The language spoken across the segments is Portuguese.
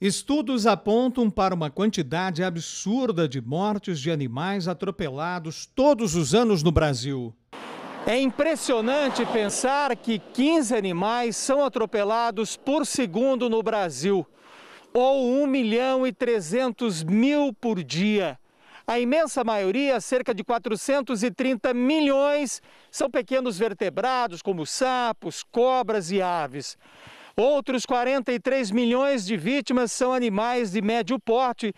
Estudos apontam para uma quantidade absurda de mortes de animais atropelados todos os anos no Brasil. É impressionante pensar que 15 animais são atropelados por segundo no Brasil, ou 1 milhão e 300 mil por dia. A imensa maioria, cerca de 430 milhões, são pequenos vertebrados, como sapos, cobras e aves. Outros 43 milhões de vítimas são animais de médio porte,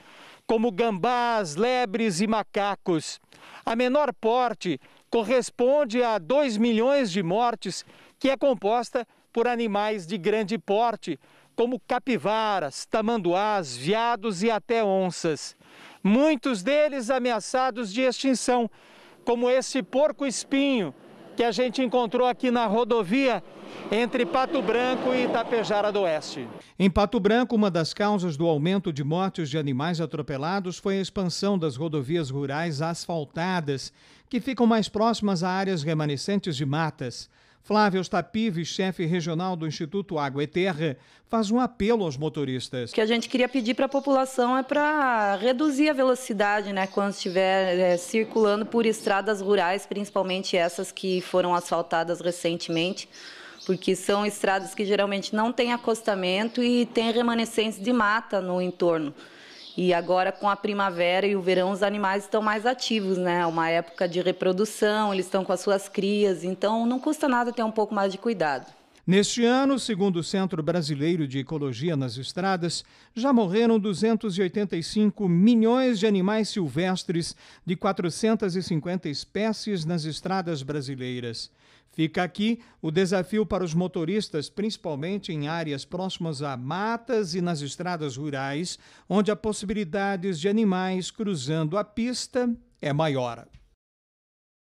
como gambás, lebres e macacos. A menor porte corresponde a 2 milhões de mortes, que é composta por animais de grande porte, como capivaras, tamanduás, veados e até onças. Muitos deles ameaçados de extinção, como esse porco-espinho, que a gente encontrou aqui na rodovia entre Pato Branco e Itapejara do Oeste. Em Pato Branco, uma das causas do aumento de mortes de animais atropelados foi a expansão das rodovias rurais asfaltadas, que ficam mais próximas a áreas remanescentes de matas. Flávio Tapive, chefe regional do Instituto Água e Terra, faz um apelo aos motoristas. O que a gente queria pedir para a população é para reduzir a velocidade né, quando estiver é, circulando por estradas rurais, principalmente essas que foram asfaltadas recentemente porque são estradas que geralmente não têm acostamento e têm remanescentes de mata no entorno. E agora com a primavera e o verão os animais estão mais ativos, né? É uma época de reprodução, eles estão com as suas crias, então não custa nada ter um pouco mais de cuidado. Neste ano, segundo o Centro Brasileiro de Ecologia nas Estradas, já morreram 285 milhões de animais silvestres de 450 espécies nas estradas brasileiras. Fica aqui o desafio para os motoristas, principalmente em áreas próximas a matas e nas estradas rurais, onde a possibilidade de animais cruzando a pista é maior.